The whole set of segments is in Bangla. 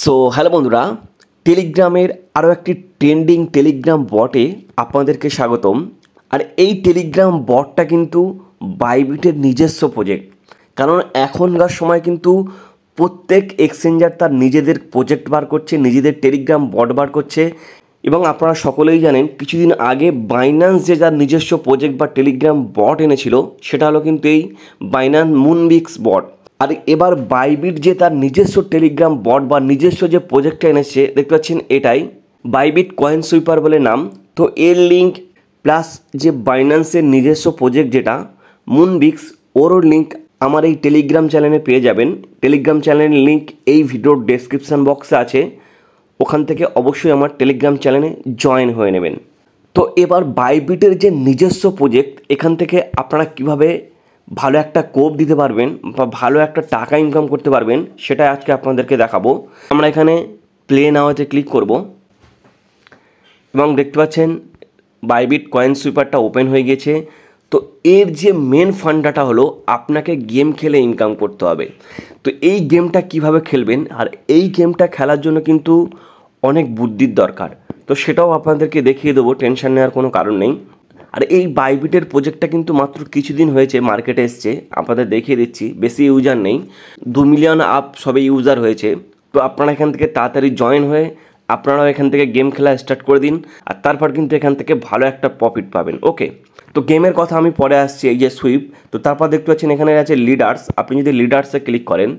সো হ্যালো বন্ধুরা টেলিগ্রামের আরও একটি ট্রেন্ডিং টেলিগ্রাম বটে আপনাদেরকে স্বাগতম আর এই টেলিগ্রাম বটটা কিন্তু বাইবিটের নিজস্ব প্রজেক্ট কারণ এখনকার সময় কিন্তু প্রত্যেক এক্সচেঞ্জার তার নিজেদের প্রজেক্ট বার করছে নিজেদের টেলিগ্রাম বট বার করছে এবং আপনারা সকলেই জানেন কিছুদিন আগে বাইন্যান্স যে যার নিজস্ব প্রজেক্ট বা টেলিগ্রাম বট এনেছিল সেটা হলো কিন্তু এই বাইন্যান্স মুনবিক্স বট আর এবার বাইবিট যে তার নিজস্ব টেলিগ্রাম বট বা নিজস্ব যে প্রজেক্টটা এনেছে দেখতে পাচ্ছেন এটাই বাইবিট কয়েন সুইপার বলে নাম তো এর লিঙ্ক প্লাস যে বাইন্যান্সের নিজস্ব প্রজেক্ট যেটা মুনবিক্স ওরও লিঙ্ক আমার এই টেলিগ্রাম চ্যানেলে পেয়ে যাবেন টেলিগ্রাম চ্যানেলের লিঙ্ক এই ভিডিওর ডেসক্রিপশান বক্সে আছে ওখান থেকে অবশ্যই আমার টেলিগ্রাম চ্যানেলে জয়েন হয়ে নেবেন তো এবার বাইবিটের যে নিজস্ব প্রজেক্ট এখান থেকে আপনারা কিভাবে ভালো একটা কোপ দিতে পারবেন বা ভালো একটা টাকা ইনকাম করতে পারবেন সেটাই আজকে আপনাদেরকে দেখাবো আমরা এখানে প্লে নাওয়াতে ক্লিক করব এবং দেখতে পাচ্ছেন বাইবিট কয়েন সুইপারটা ওপেন হয়ে গেছে তো এর যে মেন ফান্ডাটা হলো আপনাকে গেম খেলে ইনকাম করতে হবে তো এই গেমটা কিভাবে খেলবেন আর এই গেমটা খেলার জন্য কিন্তু অনেক বুদ্ধির দরকার তো সেটাও আপনাদেরকে দেখিয়ে দেবো টেনশন নেওয়ার কোনো কারণ নেই আর এই বাইবিটের প্রজেক্টটা কিন্তু মাত্র কিছুদিন হয়েছে মার্কেটে এসছে আপনাদের দেখিয়ে দিচ্ছি বেশি ইউজার নেই দু মিলিয়ন আপ সবে ইউজার হয়েছে তো আপনারা এখান থেকে তাড়াতাড়ি জয়েন হয়ে আপনারাও এখান থেকে গেম খেলা স্টার্ট করে দিন আর তারপর কিন্তু এখান থেকে ভালো একটা প্রফিট পাবেন ওকে তো গেমের কথা আমি পরে আসছি এই যে সুইপ তো তারপর দেখতে পাচ্ছেন এখানে আছে লিডার্স আপনি যদি লিডার্সে ক্লিক করেন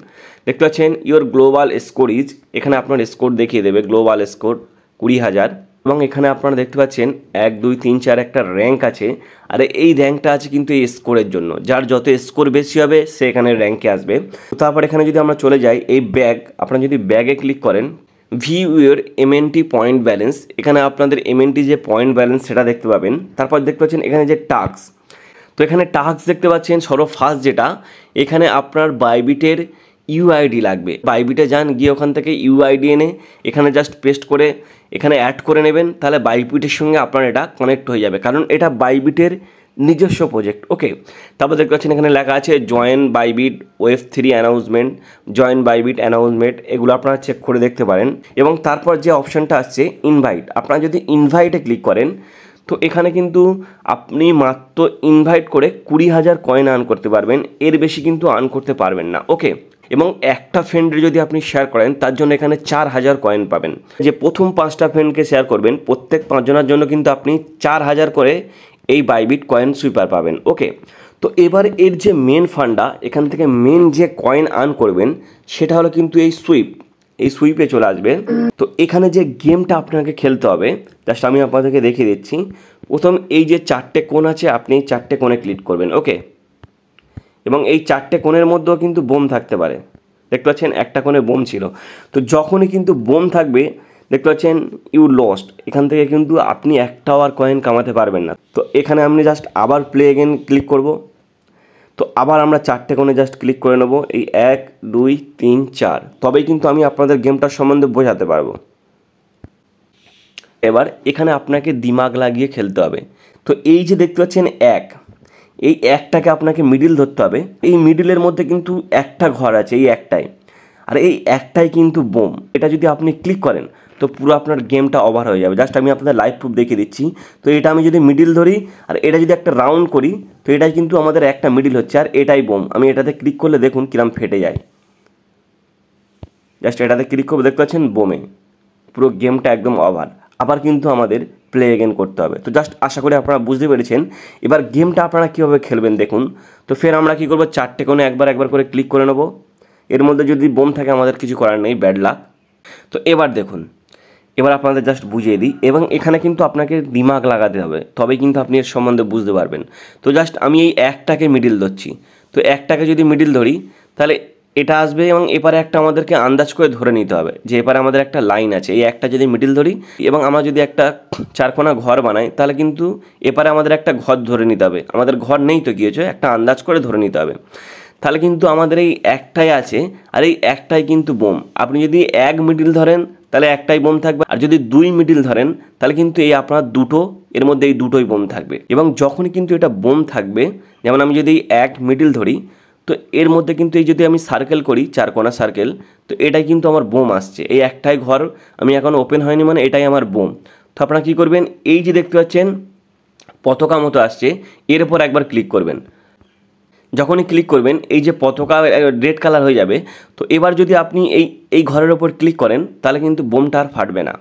দেখতে পাচ্ছেন ইওর গ্লোবাল স্কোর ইজ এখানে আপনার স্কোর দেখিয়ে দেবে গ্লোবাল স্কোর কুড়ি হাজার এবং এখানে আপনারা দেখতে পাচ্ছেন এক দুই তিন চার একটা র্যাঙ্ক আছে আর এই র্যাঙ্কটা আছে কিন্তু এই স্কোরের জন্য যার যত স্কোর বেশি হবে সে এখানে র্যাঙ্কে আসবে তারপর এখানে যদি আমরা চলে যাই এই ব্যাগ আপনারা যদি ব্যাগে ক্লিক করেন ভি ভিউয়ের এমএনটি পয়েন্ট ব্যালেন্স এখানে আপনাদের এমএনটি যে পয়েন্ট ব্যালেন্স সেটা দেখতে পাবেন তারপর দেখতে পাচ্ছেন এখানে যে টাক্স তো এখানে টাক্স দেখতে পাচ্ছেন সর্ব ফার্স্ট যেটা এখানে আপনার বাইবিটের ইউআইডি লাগবে বাইবিটে যান গিয়ে ওখান থেকে ইউআইডি এনে এখানে জাস্ট পেস্ট করে এখানে অ্যাড করে নেবেন তাহলে বাইবিটের সঙ্গে আপনার এটা কানেক্ট হয়ে যাবে কারণ এটা বাইবিটের নিজস্ব প্রজেক্ট ওকে তারপর দেখতে পাচ্ছেন এখানে লেখা আছে join Bybit web three announcement join Bybit announcement এগুলো আপনারা চেক করে দেখতে পারেন এবং তারপর যে অপশানটা আসছে ইনভাইট আপনারা যদি ইনভাইটে ক্লিক করেন তো এখানে কিন্তু আপনি মাত্র ইনভাইট করে কুড়ি হাজার কয়েন আর্ন করতে পারবেন এর বেশি কিন্তু আর্ন করতে পারবেন না ওকে এবং একটা ফ্রেন্ডে যদি আপনি শেয়ার করেন তার জন্য এখানে চার হাজার কয়েন পাবেন যে প্রথম পাঁচটা ফ্রেন্ডকে শেয়ার করবেন প্রত্যেক পাঁচজনের জন্য কিন্তু আপনি চার হাজার করে এই বাইবিট কয়েন সুইপার পাবেন ওকে তো এবার এর যে মেন ফান্ডা এখান থেকে মেন যে কয়েন আর্ন করবেন সেটা হলো কিন্তু এই সুইপ এই সুইপে চলে আসবে তো এখানে যে গেমটা আপনাকে খেলতে হবে জাস্ট আমি আপনাদেরকে দেখিয়ে দিচ্ছি প্রথম এই যে চারটে কোণ আছে আপনি চারটে কোণে ক্লিক করবেন ওকে এবং এই চারটে কোণের মধ্যেও কিন্তু বোম থাকতে পারে দেখতে পাচ্ছেন একটা কোণে বোম ছিল তো যখনই কিন্তু বোম থাকবে দেখতে পাচ্ছেন ইউ লস্ট এখান থেকে কিন্তু আপনি একটাও আর কয়েন কামাতে পারবেন না তো এখানে আপনি জাস্ট আবার প্লে এগেন ক্লিক করব তো আবার আমরা চারটে কোণে জাস্ট ক্লিক করে নেব এই এক দুই তিন চার তবেই কিন্তু আমি আপনাদের গেমটার সম্বন্ধে বোঝাতে পারবো এবার এখানে আপনাকে দিমাগ লাগিয়ে খেলতে হবে তো এই যে দেখতে পাচ্ছেন এক এই একটাকে আপনাকে মিডিল ধরতে হবে এই মিডিলের মধ্যে কিন্তু একটা ঘর আছে এই একটাই আর এই একটাই কিন্তু বোম এটা যদি আপনি ক্লিক করেন তো পুরো আপনার গেমটা ওভার হয়ে যাবে জাস্ট আমি আপনাদের লাইভ প্রুফ দেখিয়ে দিচ্ছি তো এটা আমি যদি মিডিল ধরি আর এটা যদি একটা রাউন্ড করি তো এটাই কিন্তু আমাদের একটা মিডিল হচ্ছে আর এটাই বোম আমি এটাতে ক্লিক করলে দেখুন কিরাম ফেটে যায় জাস্ট এটাতে ক্লিক করবে দেখতে পাচ্ছেন বোমে পুরো গেমটা একদম ওভার আবার কিন্তু আমাদের প্লে এগেন করতে হবে তো জাস্ট আশা করি আপনারা বুঝতে পেরেছেন এবার গেমটা আপনারা কীভাবে খেলবেন দেখুন তো ফের আমরা কী করবো চারটে কোনো একবার একবার করে ক্লিক করে নেবো এর মধ্যে যদি বোম থাকে আমাদের কিছু করার নেই ব্যাড লাক তো এবার দেখুন এবার আপনাদের জাস্ট বুঝিয়ে দিই এবং এখানে কিন্তু আপনাকে দিমাগ লাগাতে হবে তবেই কিন্তু আপনি এর সম্বন্ধে বুঝতে পারবেন তো জাস্ট আমি এই একটাকে মিডিল ধরছি তো একটাকে যদি মিডিল ধরি তাহলে এটা আসবে এবং এপারে একটা আমাদেরকে আন্দাজ করে ধরে নিতে হবে যে এপারে আমাদের একটা লাইন আছে এই একটা যদি মিডিল ধরি এবং আমরা যদি একটা চারকোনা ঘর বানাই তাহলে কিন্তু এপারে আমাদের একটা ঘর ধরে নিতে হবে আমাদের ঘর নেই তো গিয়েছে একটা আন্দাজ করে ধরে নিতে হবে তাহলে কিন্তু আমাদের এই একটাই আছে আর এই একটাই কিন্তু বোম আপনি যদি এক মিডিল ধরেন তাহলে একটাই বোম থাকবে আর যদি দুই মিডিল ধরেন তাহলে কিন্তু এই আপনার দুটো এর মধ্যে এই দুটোই বোম থাকবে এবং যখনই কিন্তু এটা বোম থাকবে যেমন আমি যদি এক মিডিল ধরি তো এর মধ্যে কিন্তু এই যদি আমি সার্কেল করি চার কোনা সার্কেল তো এটাই কিন্তু আমার বোম আসছে এই একটাই ঘর আমি এখন ওপেন হয়নি মানে এটাই আমার বোম তো আপনারা কী করবেন এই যে দেখতে পাচ্ছেন পতাকা মতো আসছে এর ওপর একবার ক্লিক করবেন যখনই ক্লিক করবেন এই যে পতাকা রেড কালার হয়ে যাবে তো এবার যদি আপনি এই এই ঘরের ওপর ক্লিক করেন তাহলে কিন্তু বোমটা আর ফাটবে না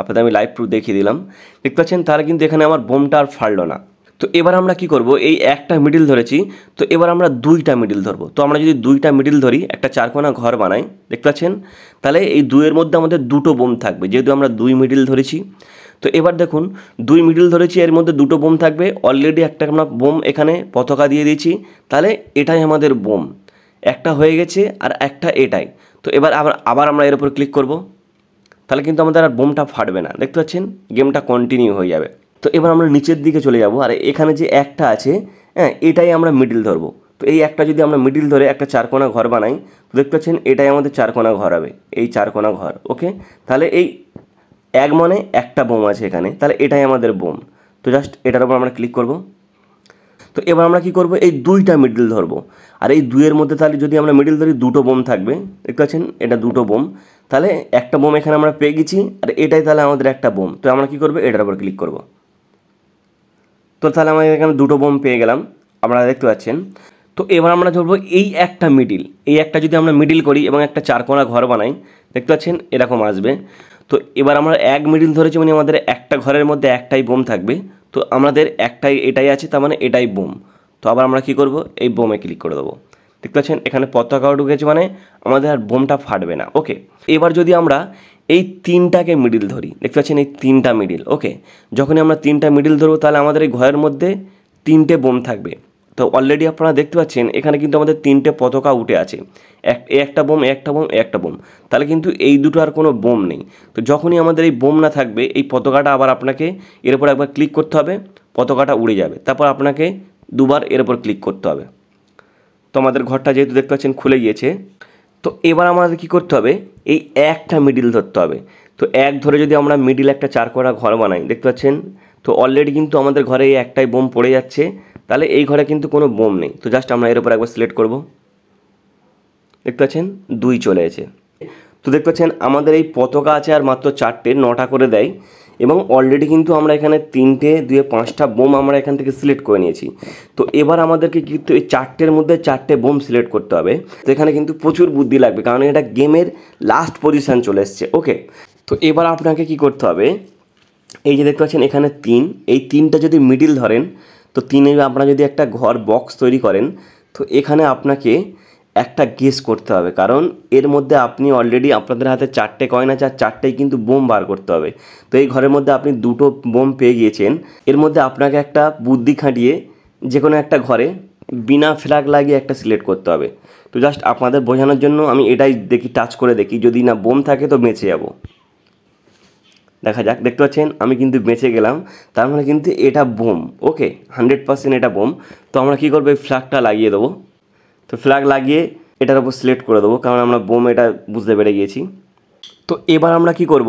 আপনাদের আমি লাইভ প্রুফ দেখিয়ে দিলাম দেখতে পাচ্ছেন তাহলে কিন্তু এখানে আমার বোমটা আর ফাটলো না তো এবার আমরা কি করব এই একটা মিডিল ধরেছি তো এবার আমরা দুইটা মিডিল ধরবো তো আমরা যদি দুইটা মিডিল ধরি একটা চারকোনা ঘর বানাই দেখতে পাচ্ছেন তাহলে এই দুইয়ের মধ্যে আমাদের দুটো বোম থাকবে যেহেতু আমরা দুই মিডিল ধরেছি তো এবার দেখুন দুই মিডিল ধরেছি এর মধ্যে দুটো বোম থাকবে অলরেডি একটা আমরা বোম এখানে পতাকা দিয়ে দিয়েছি তাহলে এটাই আমাদের বোম একটা হয়ে গেছে আর একটা এটাই তো এবার আবার আবার আমরা এর উপর ক্লিক করব তাহলে কিন্তু আমাদের আর বোমটা ফাটবে না দেখতে পাচ্ছেন গেমটা কন্টিনিউ হয়ে যাবে তো এবার আমরা নিচের দিকে চলে যাব আর এখানে যে একটা আছে হ্যাঁ এটাই আমরা মিডিল ধরবো তো এই একটা যদি আমরা মিডিল ধরে একটা চারকোনা ঘর বানাই তো দেখতে পাচ্ছেন এটাই আমাদের চারকোনা ঘর হবে এই চারকোনা ঘর ওকে তাহলে এই এক মনে একটা বোম আছে এখানে তাহলে এটাই আমাদের বোম তো জাস্ট এটার উপর আমরা ক্লিক করব তো এবার আমরা কি করব এই দুইটা মিডল ধরবো আর এই দুইয়ের মধ্যে তাহলে যদি আমরা মিডিল ধরি দুটো বোম থাকবে দেখতে পাচ্ছেন এটা দুটো বোম তাহলে একটা বোম এখানে আমরা পেয়ে গেছি আর এটাই তাহলে আমাদের একটা বোম তো আমরা কি করবো এটার উপর ক্লিক করবো তো তাহলে আমরা এখানে দুটো বোম পেয়ে গেলাম আপনারা দেখতে পাচ্ছেন তো এবার আমরা ধরবো এই একটা মিডিল এই একটা যদি আমরা মিডিল করি এবং একটা চারকোনা ঘর বানাই দেখতে পাচ্ছেন এরকম আসবে তো এবার আমরা এক মিডিল ধরেছি মানে আমাদের একটা ঘরের মধ্যে একটাই বোম থাকবে তো আমাদের একটাই এটাই আছে তার মানে এটাই বোম তো আবার আমরা কি করব এই বোমে ক্লিক করে দেবো দেখতে পাচ্ছেন এখানে পতাকাও ঢুকেছে মানে আমাদের আর বোমটা ফাটবে না ওকে এবার যদি আমরা এই তিনটাকে মিডিল ধরি দেখতে পাচ্ছেন এই তিনটা মিডিল ওকে যখনই আমরা তিনটা মিডিল ধরবো তাহলে আমাদের এই ঘরের মধ্যে তিনটে বোম থাকবে তো অলরেডি আপনারা দেখতে পাচ্ছেন এখানে কিন্তু আমাদের তিনটে পতাকা উঠে আছে এক একটা বোম একটা বোম একটা বোম তাহলে কিন্তু এই দুটো আর কোনো বোম নেই তো যখনই আমাদের এই বোম না থাকবে এই পতাকাটা আবার আপনাকে এর উপর একবার ক্লিক করতে হবে পতাকাটা উড়ে যাবে তারপর আপনাকে দুবার এর উপর ক্লিক করতে হবে তো আমাদের ঘরটা যেহেতু দেখতে পাচ্ছেন খুলে গিয়েছে তো এবার আমাদের কি করতে হবে এই একটা মিডিল ধরতে হবে তো এক ধরে যদি আমরা মিডিল একটা চার করা ঘর বানাই দেখতে পাচ্ছেন তো অলরেডি কিন্তু আমাদের ঘরে এই একটাই বোম পড়ে যাচ্ছে তাহলে এই ঘরে কিন্তু কোনো বোম নেই তো জাস্ট আমরা এর উপর একবার সিলেক্ট করব দেখতে পাচ্ছেন দুই চলে এসে তো দেখতে পাচ্ছেন আমাদের এই পতাকা আছে আর মাত্র চারটে নটা করে দেয় এবং অলরেডি কিন্তু আমরা এখানে তিনটে দুয়ে পাঁচটা বোম আমরা এখান থেকে সিলেক্ট করে নিয়েছি তো এবার আমাদেরকে কিন্তু এই চারটের মধ্যে চারটে বোম সিলেক্ট করতে হবে তো এখানে কিন্তু প্রচুর বুদ্ধি লাগবে কারণ এটা গেমের লাস্ট পজিশান চলে এসছে ওকে তো এবার আপনাকে কি করতে হবে এই যে দেখতে পাচ্ছেন এখানে তিন এই তিনটা যদি মিডিল ধরেন তো তিনে আপনারা যদি একটা ঘর বক্স তৈরি করেন তো এখানে আপনাকে একটা গেস করতে হবে কারণ এর মধ্যে আপনি অলরেডি আপনাদের হাতে চারটে কয়েন আছে আর চারটেই কিন্তু বোম বার করতে হবে তো এই ঘরের মধ্যে আপনি দুটো বোম পেয়ে গিয়েছেন এর মধ্যে আপনাকে একটা বুদ্ধি খাটিয়ে যে কোনো একটা ঘরে বিনা ফ্ল্যাগ লাগিয়ে একটা সিলেক্ট করতে হবে তো জাস্ট আপনাদের বোঝানোর জন্য আমি এটাই দেখি টাচ করে দেখি যদি না বোম থাকে তো বেঁচে যাব দেখা যাক দেখতে পাচ্ছেন আমি কিন্তু বেঁচে গেলাম তার মানে কিন্তু এটা বোম ওকে হান্ড্রেড পার্সেন্ট এটা বোম তো আমরা কী করবো এই ফ্ল্যাগটা লাগিয়ে দেবো তো ফ্ল্যাগ লাগিয়ে এটার উপর সিলেক্ট করে দেবো কারণ আমরা বোম এটা বুঝতে পেরে গিয়েছি তো এবার আমরা কি করব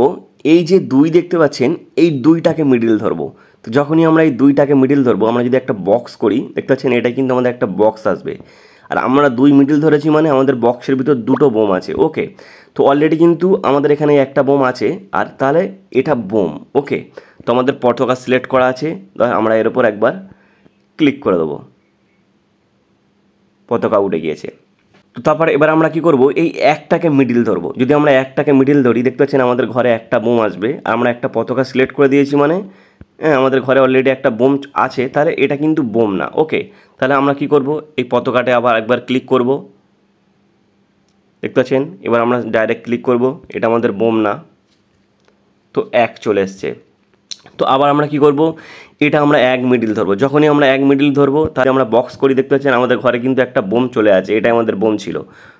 এই যে দুই দেখতে পাচ্ছেন এই দুইটাকে মিডিল ধরবো তো যখনই আমরা এই দুইটাকে মিডিল ধরবো আমরা যদি একটা বক্স করি দেখতে পাচ্ছেন এটা কিন্তু আমাদের একটা বক্স আসবে আর আমরা দুই মিডিল ধরেছি মানে আমাদের বক্সের ভিতর দুটো বোম আছে ওকে তো অলরেডি কিন্তু আমাদের এখানে একটা বোম আছে আর তাহলে এটা বোম ওকে তো আমাদের পটকা সিলেক্ট করা আছে আমরা এর ওপর একবার ক্লিক করে দেবো পতাকা উঠে গিয়েছে তো তারপর এবার আমরা কি করব এই একটাকে মিডিল ধরবো যদি আমরা একটাকে মিডিল ধরি দেখতে পাচ্ছেন আমাদের ঘরে একটা বোম আসবে আর আমরা একটা পতাকা সিলেক্ট করে দিয়েছি মানে হ্যাঁ আমাদের ঘরে অলরেডি একটা বোম আছে তাহলে এটা কিন্তু বোম না ওকে তাহলে আমরা কি করব এই পতাকাটা আবার একবার ক্লিক করব দেখতে পাচ্ছেন এবার আমরা ডাইরেক্ট ক্লিক করব এটা আমাদের বোম না তো এক চলে এসছে তো আবার আমরা কি করব এটা আমরা এক মিডিল ধরবো যখনই আমরা এক মিডিল ধরবো তাহলে আমরা বক্স করি দেখতে পাচ্ছেন আমাদের ঘরে কিন্তু একটা বোম চলে আছে এটা আমাদের বোম ছিল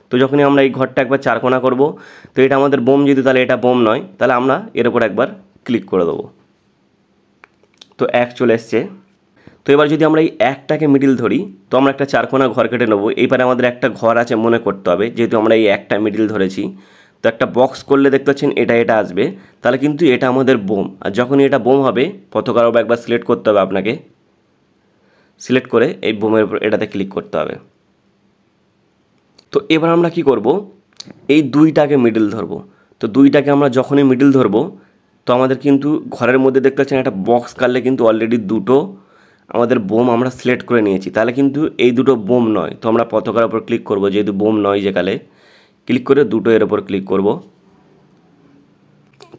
তো যখনই আমরা এই ঘরটা একবার চারকোনা করব তো এটা আমাদের বোম যদি তাহলে এটা বোম নয় তাহলে আমরা এর উপর একবার ক্লিক করে দেবো তো এক চলে এসছে তো এবার যদি আমরা এই একটাকে মিডিল ধরি তো আমরা একটা চারকোনা ঘর কেটে নেবো এইবারে আমাদের একটা ঘর আছে মনে করতে হবে যেহেতু আমরা এই একটা মিডিল ধরেছি তো একটা বক্স করলে দেখতে পাচ্ছেন এটা এটা আসবে তাহলে কিন্তু এটা আমাদের বোম আর যখনই এটা বোম হবে পথকার বা একবার সিলেক্ট করতে হবে আপনাকে সিলেক্ট করে এই বোমের উপর এটাতে ক্লিক করতে হবে তো এবার আমরা কি করব এই দুইটাকে মিডল ধরব তো দুইটাকে আমরা যখনই মিডল ধরবো তো আমাদের কিন্তু ঘরের মধ্যে দেখতে পাচ্ছেন একটা বক্স কাটলে কিন্তু অলরেডি দুটো আমাদের বোম আমরা সিলেক্ট করে নিয়েছি তাহলে কিন্তু এই দুটো বোম নয় তো আমরা পতাকার উপর ক্লিক করবো যেহেতু বোম নয় যেকালে ক্লিক করে দুটো এর ওপর ক্লিক করব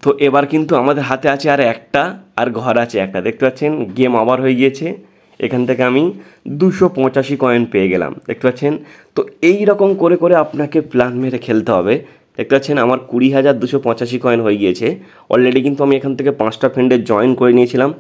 তো এবার কিন্তু আমাদের হাতে আছে আর একটা আর ঘর আছে একটা দেখতে পাচ্ছেন গেম আবার হয়ে গিয়েছে এখান থেকে আমি দুশো পঁচাশি কয়েন পেয়ে গেলাম দেখতে পাচ্ছেন তো এই রকম করে করে আপনাকে প্ল্যান মেরে খেলতে হবে দেখতে পাচ্ছেন আমার কুড়ি হাজার দুশো পঁচাশি কয়েন হয়ে গিয়েছে অলরেডি কিন্তু আমি এখান থেকে পাঁচটা ফ্রেন্ডে জয়েন করে নিয়েছিলাম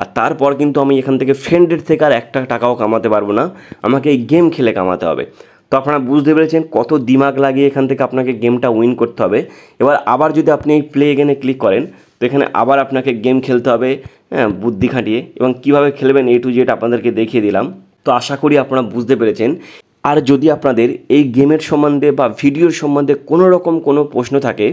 আর তারপর কিন্তু আমি এখান থেকে ফ্রেন্ডের থেকে আর একটা টাকাও কামাতে পারবো না আমাকে এই গেম খেলে কামাতে হবে তো আপনারা বুঝতে পেরেছেন কত দিমাগ লাগিয়ে এখান থেকে আপনাকে গেমটা উইন করতে হবে এবার আবার যদি আপনি এই প্লে এগেনে ক্লিক করেন তো এখানে আবার আপনাকে গেম খেলতে হবে হ্যাঁ বুদ্ধি খাটিয়ে এবং কীভাবে খেলবেন এ টু জেড আপনাদেরকে দেখিয়ে দিলাম তো আশা করি আপনারা বুঝতে পেরেছেন আর যদি আপনাদের এই গেমের সম্বন্ধে বা ভিডিওর সম্বন্ধে কোনো রকম কোনো প্রশ্ন থাকে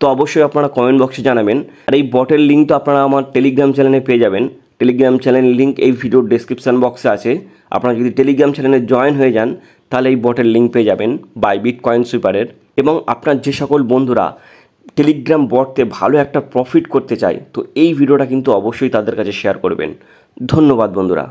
তো অবশ্যই আপনারা কমেন্ট বক্সে জানাবেন আর এই বটের লিঙ্ক তো আপনারা আমার টেলিগ্রাম চ্যানেলে পেয়ে যাবেন টেলিগ্রাম চ্যানেল লিঙ্ক এই ভিডিওর ডেসক্রিপশান বক্সে আছে আপনারা যদি টেলিগ্রাম চ্যানেলে জয়েন হয়ে যান তাহলে এই বটের লিঙ্ক পেয়ে যাবেন বাই বিট কয়েন সুইপারের এবং আপনার যে সকল বন্ধুরা টেলিগ্রাম বটতে ভালো একটা প্রফিট করতে চায় তো এই ভিডিওটা কিন্তু অবশ্যই তাদের কাছে শেয়ার করবেন ধন্যবাদ বন্ধুরা